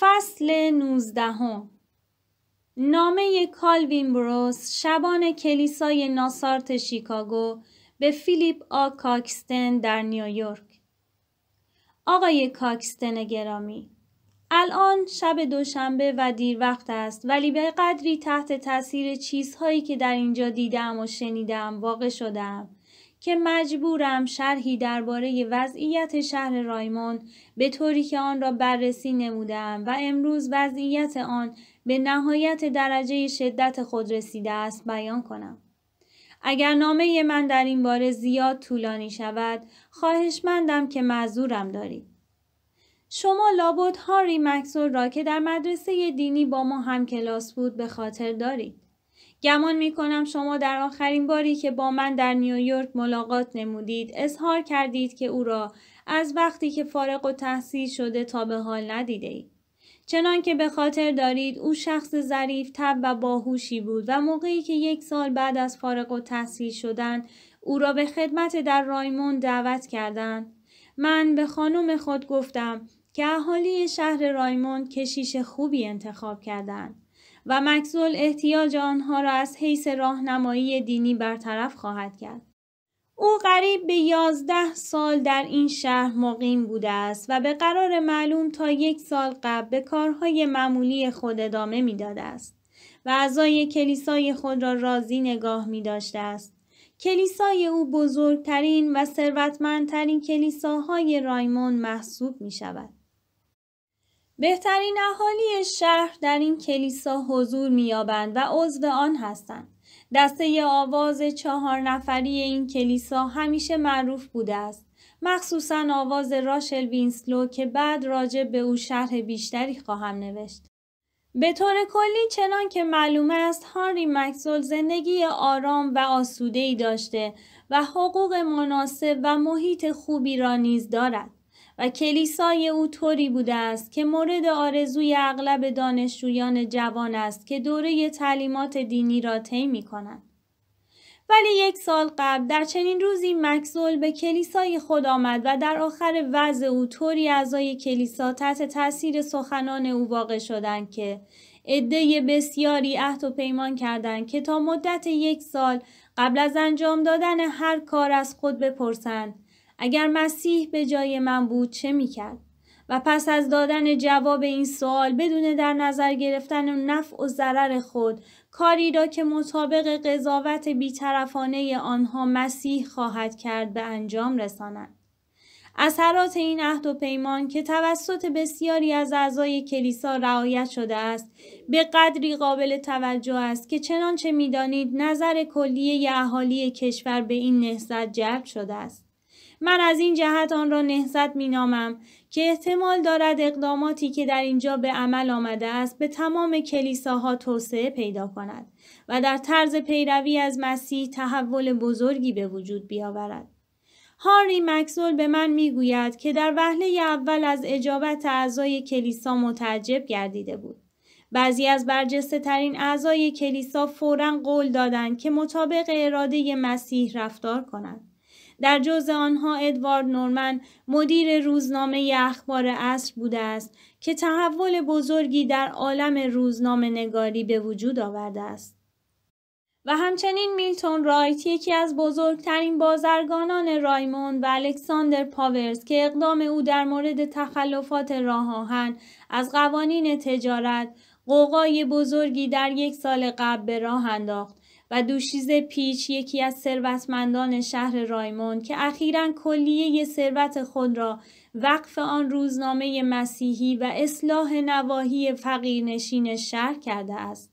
فصل نوزدهم نامه کالوین بروس شبان کلیسای ناسارت شیکاگو به فیلیپ آ کاکستن در نیویورک آقای کاکستن گرامی الان شب دوشنبه و دیر وقت است ولی به قدری تحت تاثیر چیزهایی که در اینجا دیدم و شنیدم واقع شدم که مجبورم شرحی درباره وضعیت شهر رایموند به طوری که آن را بررسی نمودم و امروز وضعیت آن به نهایت درجه شدت خود رسیده است بیان کنم. اگر نامه من در این باره زیاد طولانی شود خواهشمندم که معذورم دارید. شما لابد هاری مکسور را که در مدرسه دینی با ما هم کلاس بود به خاطر دارید. گمان می کنم شما در آخرین باری که با من در نیویورک ملاقات نمودید اظهار کردید که او را از وقتی که فارغ و تحصیل شده تا به حال ندیده اید. چنان که به خاطر دارید او شخص ظریف تب و باهوشی بود و موقعی که یک سال بعد از فارغ و تحصیل شدن او را به خدمت در رایمون دعوت کردند. من به خانم خود گفتم که اهالی شهر رایموند کشیش خوبی انتخاب کردند. و مکسول احتیاج آنها را از حیث راهنمایی دینی برطرف خواهد کرد. او قریب به یازده سال در این شهر مقیم بوده است و به قرار معلوم تا یک سال قبل به کارهای معمولی خود ادامه می داده است و اعضای کلیسای خود را راضی نگاه می داشته است. کلیسای او بزرگترین و ثروتمندترین کلیساهای رایمون محسوب می شود. بهترین اهالی شهر در این کلیسا حضور مییابند و عضو آن هستند. دسته آواز چهار نفری این کلیسا همیشه معروف بوده است. مخصوصا آواز راشل وینسلو که بعد راجع به او شرح بیشتری خواهم نوشت. به طور کلی چنان که معلوم است هاری مکسول زندگی آرام و آسوده‌ای داشته و حقوق مناسب و محیط خوبی را نیز دارد. و کلیسای او طوری بوده است که مورد آرزوی اغلب دانشجویان جوان است که دوره تعلیمات دینی را طی می کنند. ولی یک سال قبل در چنین روزی مکزول به کلیسای خود آمد و در آخر وضع او طوری اعضای کلیسا تحت تاثیر سخنان او واقع شدند که عده بسیاری عهد و پیمان کردند که تا مدت یک سال قبل از انجام دادن هر کار از خود بپرسند اگر مسیح به جای من بود چه میکرد؟ و پس از دادن جواب این سوال بدون در نظر گرفتن نفع و ضرر خود کاری را که مطابق قضاوت بیطرفانه آنها مسیح خواهد کرد به انجام رساند. اثرات این عهد و پیمان که توسط بسیاری از اعضای کلیسا رعایت شده است به قدری قابل توجه است که چنانچه میدانید نظر کلیه اهالی کشور به این نهضت جلب شده است من از این جهت آن را نهزت می که احتمال دارد اقداماتی که در اینجا به عمل آمده است به تمام کلیساها توسعه پیدا کند و در طرز پیروی از مسیح تحول بزرگی به وجود بیاورد. هاری مکسول به من میگوید که در وهله اول از اجابت اعضای کلیسا متعجب گردیده بود. بعضی از برجسته ترین اعضای کلیسا فورا قول دادند که مطابق اراده مسیح رفتار کنند. در جز آنها ادوارد نورمن مدیر روزنامه اخبار عصر بوده است که تحول بزرگی در عالم روزنامه نگاری به وجود آورده است. و همچنین میلتون رایت یکی از بزرگترین بازرگانان رایموند و الکساندر پاورز که اقدام او در مورد تخلفات راه آهن از قوانین تجارت قوقای بزرگی در یک سال قبل به راه انداخت و دوشیز پیچ یکی از ثروتمندان شهر رایموند که اخیرا کلیه ثروت خود را وقف آن روزنامه مسیحی و اصلاح نواحی فقیرنشین شهر کرده است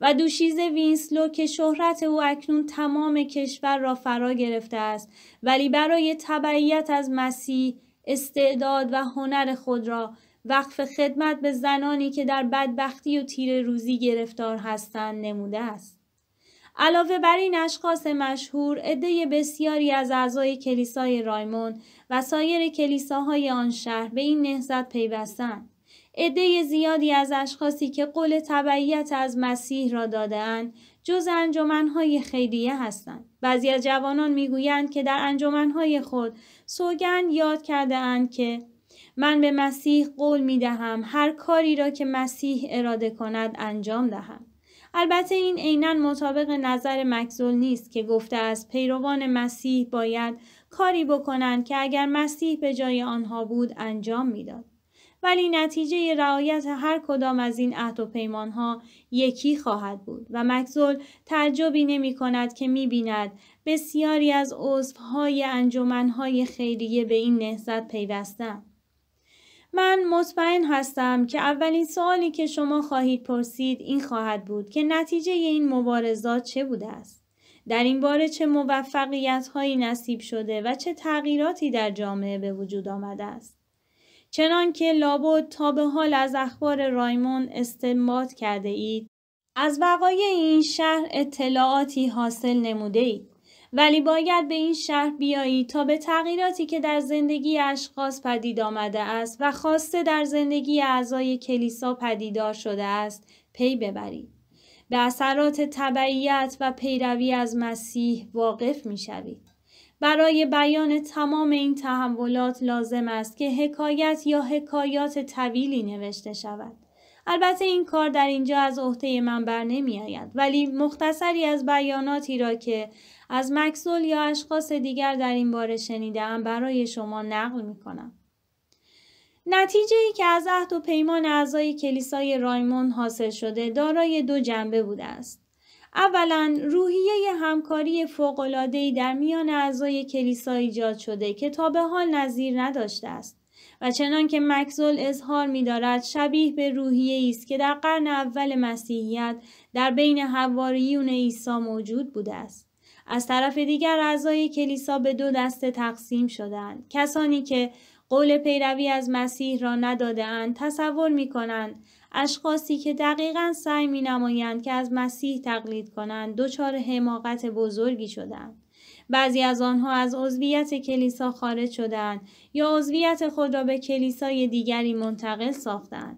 و دوشیز وینسلو که شهرت او اکنون تمام کشور را فرا گرفته است ولی برای تبعیت از مسیح استعداد و هنر خود را وقف خدمت به زنانی که در بدبختی و تیر روزی گرفتار هستند نموده است. علاوه بر این اشخاص مشهور عده بسیاری از اعضای کلیسای رایمون و سایر کلیساهای آن شهر به این نهضت پیوستند عده زیادی از اشخاصی که قول تبعیت از مسیح را دادهاند جز انجمنهای خیریه هستند بعضی از جوانان میگویند که در انجمنهای خود سوگند یاد کردهاند که من به مسیح قول می دهم هر کاری را که مسیح اراده کند انجام دهم البته این عینا مطابق نظر مکزول نیست که گفته از پیروان مسیح باید کاری بکنند که اگر مسیح به جای آنها بود انجام میداد. ولی نتیجه رعایت هر کدام از این عهد و پیمان ها یکی خواهد بود و مکزول تعجبی نمی کند که می بیند بسیاری از عضوهای انجمنهای خیریه به این نهضت پیوستند. من مطمئن هستم که اولین سوالی که شما خواهید پرسید این خواهد بود که نتیجه این مبارزات چه بوده است. در این باره چه موفقیت هایی نصیب شده و چه تغییراتی در جامعه به وجود آمده است. چنانکه لابد تا به حال از اخبار رایمون استنباط کرده اید از وقایع این شهر اطلاعاتی حاصل نموده اید. ولی باید به این شهر بیایی تا به تغییراتی که در زندگی اشخاص پدید آمده است و خواسته در زندگی اعضای کلیسا پدیدار شده است پی ببرید. به اثرات طبعیت و پیروی از مسیح واقف می شوید. برای بیان تمام این تحولات لازم است که حکایت یا حکایات طویلی نوشته شود. البته این کار در اینجا از عهده من بر نمی آید ولی مختصری از بیاناتی را که از مکسول یا اشخاص دیگر در این باره شنیدم برای شما نقل می کنم. نتیجه ای که از عهد و پیمان اعضای کلیسای رایمون حاصل شده دارای دو جنبه بوده است. اولا روحیه همکاری فوقلادهی در میان اعضای کلیسا ایجاد شده که تا به حال نظیر نداشته است. و چنان که مکزول اظهار می دارد شبیه به روحیه است که در قرن اول مسیحیت در بین حواریون عیسی موجود بوده است. از طرف دیگر اعضای کلیسا به دو دسته تقسیم شدند. کسانی که قول پیروی از مسیح را ندادهاند تصور می کنند اشخاصی که دقیقا سعی می نمایند که از مسیح تقلید کنند دچار حماقت بزرگی شدند. بعضی از آنها از عضویت کلیسا خارج شدند یا عضویت خود را به کلیسای دیگری منتقل ساختند.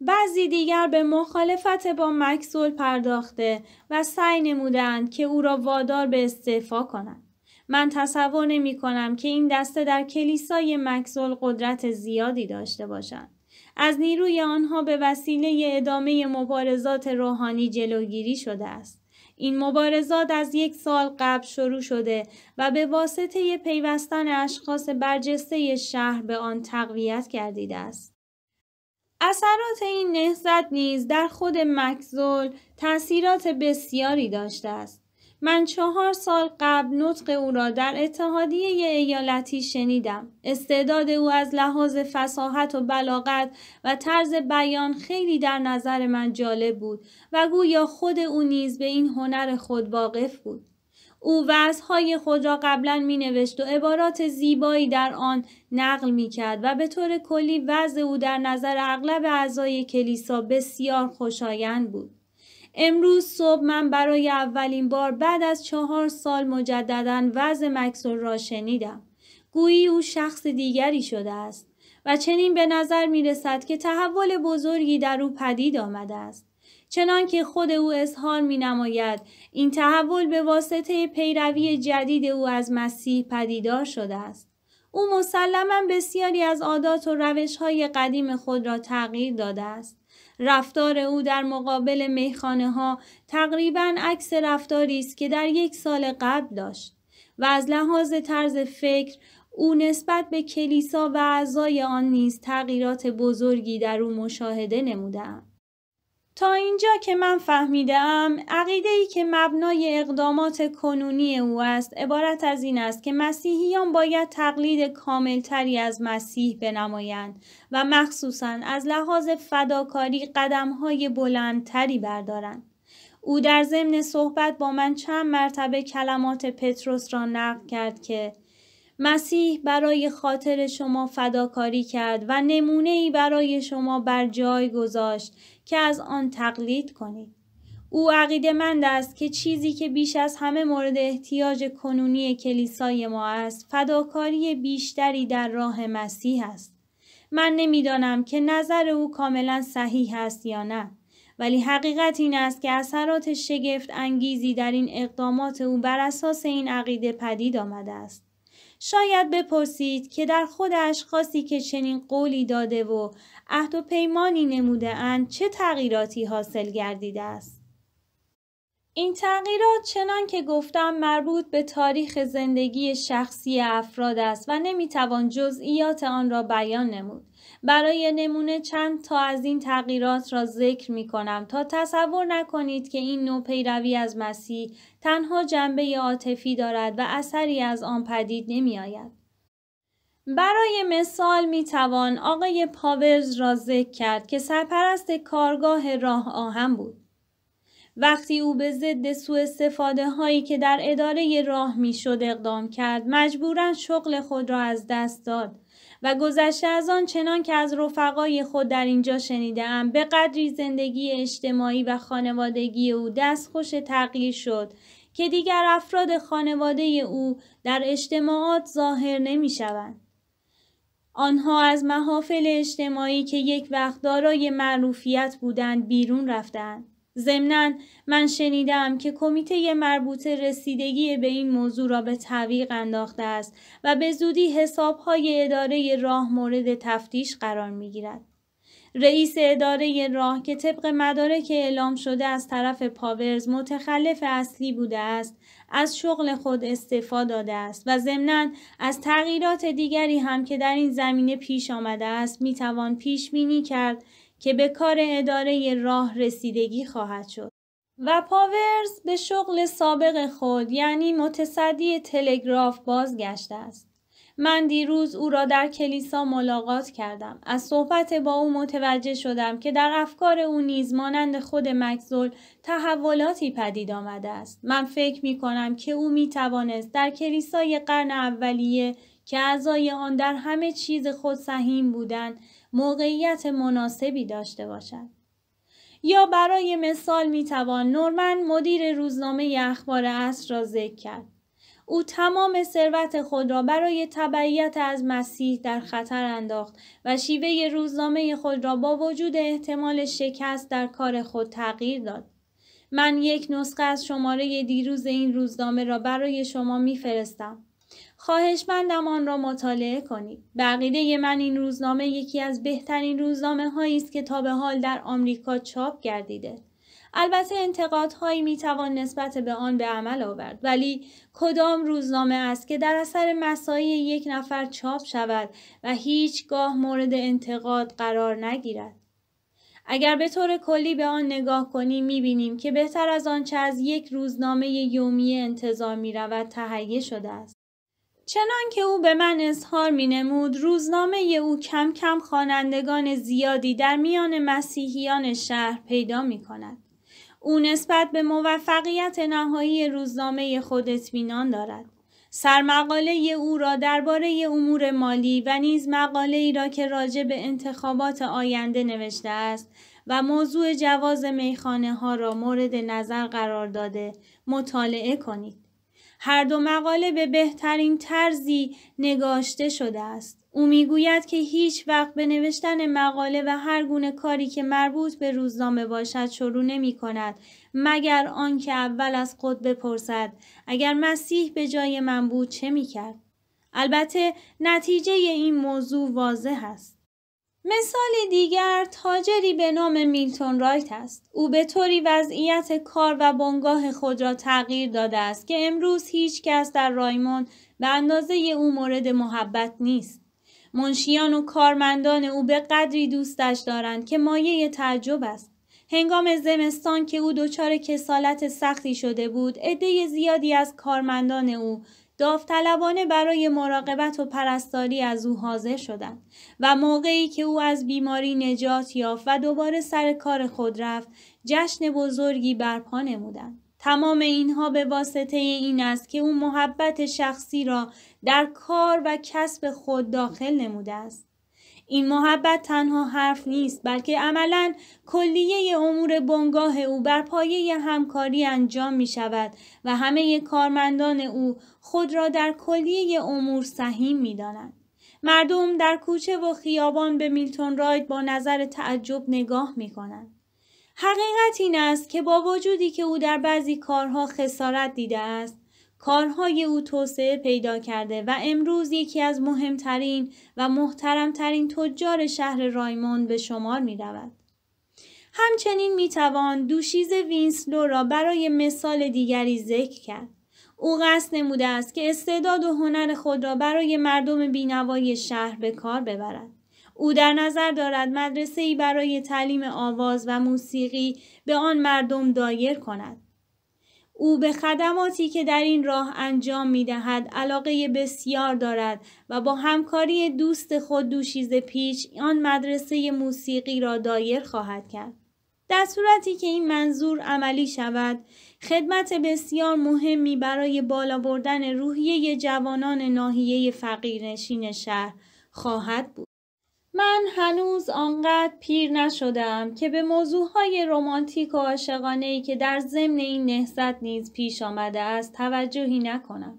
بعضی دیگر به مخالفت با مکسول پرداخته و سعی نمودند که او را وادار به استعفا کنند. من تصور نمی کنم که این دسته در کلیسای مکسول قدرت زیادی داشته باشند. از نیروی آنها به وسیله ادامه مبارزات روحانی جلوگیری شده است. این مبارزات از یک سال قبل شروع شده و به واسطه پیوستن اشخاص برجسته شهر به آن تقویت گردیده است. اثرات این نهضت نیز در خود مکزول تاثیرات بسیاری داشته است. من چهار سال قبل نطق او را در اتحادیه ایالتی شنیدم. استعداد او از لحاظ فساحت و بلاغت و طرز بیان خیلی در نظر من جالب بود و گویا خود او نیز به این هنر خود واقف بود. او وزهای خود را قبلا می نوشت و عبارات زیبایی در آن نقل می کرد و به طور کلی وضع او در نظر اغلب اعضای کلیسا بسیار خوشایند بود. امروز صبح من برای اولین بار بعد از چهار سال مجددا وضع مکسور را شنیدم. گویی او شخص دیگری شده است و چنین به نظر می رسد که تحول بزرگی در او پدید آمده است. چنانکه خود او اظهار می نماید این تحول به واسطه پیروی جدید او از مسیح پدیدار شده است. او مسلما بسیاری از عادات و روش های قدیم خود را تغییر داده است. رفتار او در مقابل میخانه ها تقریبا عکس رفتاری است که در یک سال قبل داشت و از لحاظ طرز فکر او نسبت به کلیسا و اعضای آن نیز تغییرات بزرگی در او مشاهده نمودند. تا اینجا که من فهمیدم عقیده ای که مبنای اقدامات کنونی او است عبارت از این است که مسیحیان باید تقلید کاملتری از مسیح بنمایند و مخصوصا از لحاظ فداکاری قدمهای بلندتری بردارند. او در ضمن صحبت با من چند مرتبه کلمات پتروس را نقل کرد که مسیح برای خاطر شما فداکاری کرد و نمونه ای برای شما بر جای گذاشت که از آن تقلید کنید او عقیده مند است که چیزی که بیش از همه مورد احتیاج کنونی کلیسای ما است فداکاری بیشتری در راه مسیح است من نمیدانم که نظر او کاملا صحیح است یا نه ولی حقیقت این است که اثرات شگفت انگیزی در این اقدامات او بر اساس این عقیده پدید آمده است شاید بپرسید که در خود اشخاصی که چنین قولی داده و عهد و پیمانی نموده اند چه تغییراتی حاصل گردیده است. این تغییرات چنان که گفتم مربوط به تاریخ زندگی شخصی افراد است و نمیتوان جزئیات آن را بیان نمود. برای نمونه چند تا از این تغییرات را ذکر می کنم تا تصور نکنید که این نوع پیروی از مسیح تنها جنبه عاطفی دارد و اثری از آن پدید نمی آید. برای مثال می توان آقای پاورز را ذکر کرد که سرپرست کارگاه راه آهن بود. وقتی او به ضد سوء استفاده هایی که در اداره راه میشد اقدام کرد مجبورا شغل خود را از دست داد و گذشته از آن چنان که از رفقای خود در اینجا ام به قدری زندگی اجتماعی و خانوادگی او دستخوش تغییر شد که دیگر افراد خانواده او در اجتماعات ظاهر نمی شوند. آنها از محافل اجتماعی که یک وقت دارای معروفیت بودند بیرون رفتند. ضمنا من شنیدم که کمیته مربوط رسیدگی به این موضوع را به تعویق انداخته است و به زودی حسابهای اداره راه مورد تفتیش قرار می گیرد. رئیس اداره راه که طبق مدارک اعلام شده از طرف پاورز متخلف اصلی بوده است از شغل خود استعفا داده است و ضمنا از تغییرات دیگری هم که در این زمینه پیش آمده است میتوان پیش بینی کرد که به کار اداره راه رسیدگی خواهد شد. و پاورز به شغل سابق خود یعنی متصدی تلگراف بازگشته است. من دیروز او را در کلیسا ملاقات کردم. از صحبت با او متوجه شدم که در افکار او نیز مانند خود مکزول تحولاتی پدید آمده است. من فکر می کنم که او می توانست در کلیسای قرن اولیه که اعضای آن در همه چیز خود سهیم بودند موقعیت مناسبی داشته باشد یا برای مثال میتوان نورمن مدیر روزنامه اخبار عصر را ذکر کرد او تمام ثروت خود را برای تبعیت از مسیح در خطر انداخت و شیوه روزنامه خود را با وجود احتمال شکست در کار خود تغییر داد. من یک نسخه از شماره دیروز این روزنامه را برای شما میفرستم. خواهش خواهشمندم آن را مطالعه کنید بقیده من این روزنامه یکی از بهترین روزنامه است که تا به حال در آمریکا چاپ گردیده البته انتقادهایی توان نسبت به آن به عمل آورد ولی کدام روزنامه است که در اثر مسایی یک نفر چاپ شود و هیچگاه مورد انتقاد قرار نگیرد اگر به طور کلی به آن نگاه کنیم بینیم که بهتر از آنچه از یک روزنامه یومی انتظار رود تهیه شده است چنان که او به من اظهار می نمود روزنامه او کم کم خوانندگان زیادی در میان مسیحیان شهر پیدا می کند. او نسبت به موفقیت نهایی روزنامه خود اطمینان دارد. سرمقاله او را درباره امور مالی و نیز مقاله ای را که راجع به انتخابات آینده نوشته است و موضوع جواز میخانه ها را مورد نظر قرار داده مطالعه کنید. هر دو مقاله به بهترین طرزی نگاشته شده است. او میگوید که هیچ وقت به نوشتن مقاله و هر گونه کاری که مربوط به روزنامه باشد شروع نمی کند مگر آنکه اول از خود بپرسد اگر مسیح به جای من بود چه می کرد؟ البته نتیجه این موضوع واضح است. مثال دیگر تاجری به نام میلتون رایت است. او به طوری وضعیت کار و بنگاه خود را تغییر داده است که امروز هیچ کس در رایمون به اندازه او مورد محبت نیست. منشیان و کارمندان او به قدری دوستش دارند که مایه تعجب است. هنگام زمستان که او دچار کسالت سختی شده بود عده زیادی از کارمندان او داوطلبانه برای مراقبت و پرستاری از او حاضر شدند و موقعی که او از بیماری نجات یافت و دوباره سر کار خود رفت جشن بزرگی برپا نمودند تمام اینها به واسطه این است که او محبت شخصی را در کار و کسب خود داخل نموده است این محبت تنها حرف نیست بلکه عملا کلیه امور بنگاه او بر پایه همکاری انجام می شود و همه کارمندان او خود را در کلیه امور سهیم می دانند. مردم در کوچه و خیابان به میلتون رایت با نظر تعجب نگاه می کنند. حقیقت این است که با وجودی که او در بعضی کارها خسارت دیده است کارهای او توسعه پیدا کرده و امروز یکی از مهمترین و محترمترین تجار شهر رایمون به شمار می رود. همچنین می توان دوشیز وینسلو را برای مثال دیگری ذکر کرد. او قصد نموده است که استعداد و هنر خود را برای مردم بینوای شهر به کار ببرد. او در نظر دارد مدرسه ای برای تعلیم آواز و موسیقی به آن مردم دایر کند. او به خدماتی که در این راه انجام می دهد علاقه بسیار دارد و با همکاری دوست خود دوشیز پیچ آن مدرسه موسیقی را دایر خواهد کرد. در صورتی که این منظور عملی شود خدمت بسیار مهمی برای بالا بردن روحیه جوانان ناحیه فقیرنشین شهر خواهد بود. من هنوز آنقدر پیر نشدم که به موضوعهای رمانتیک و عاشقانه که در ضمن این نهضت نیز پیش آمده است توجهی نکنم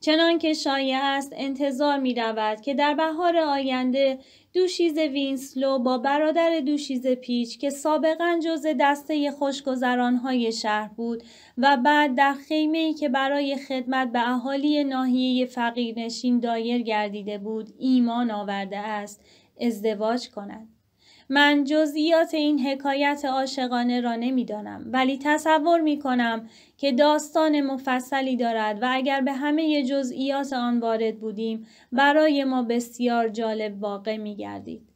چنانکه شایع است انتظار می رود که در بهار آینده دوشیز وینسلو با برادر دوشیز پیچ که سابقا جز دسته خوشگذرانهای شهر بود و بعد در خیمه‌ای که برای خدمت به اهالی ناحیه فقیرنشین دایر گردیده بود ایمان آورده است ازدواج کند من جزئیات این حکایت عاشقانه را نمیدانم ولی تصور می کنم که داستان مفصلی دارد و اگر به همه جزئیات آن وارد بودیم برای ما بسیار جالب واقع می گردید.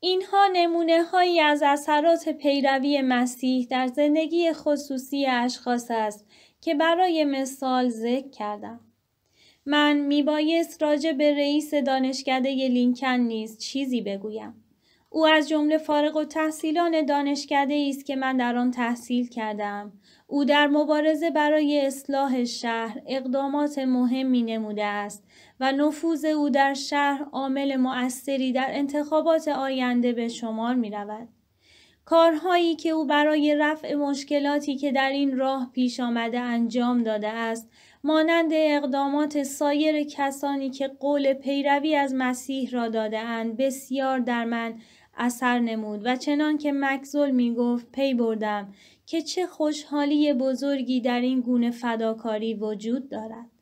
اینها نمونه هایی از اثرات پیروی مسیح در زندگی خصوصی اشخاص است که برای مثال ذکر کردم. من میبایست راجع به رئیس دانشکده لینکن نیز چیزی بگویم. او از جمله فارغ و تحصیلان دانشکده است که من در آن تحصیل کردم. او در مبارزه برای اصلاح شهر اقدامات مهمی نموده است و نفوذ او در شهر عامل مؤثری در انتخابات آینده به شمار می رود. کارهایی که او برای رفع مشکلاتی که در این راه پیش آمده انجام داده است مانند اقدامات سایر کسانی که قول پیروی از مسیح را اند بسیار در من اثر نمود و چنان که مکزول می گفت پی بردم که چه خوشحالی بزرگی در این گونه فداکاری وجود دارد.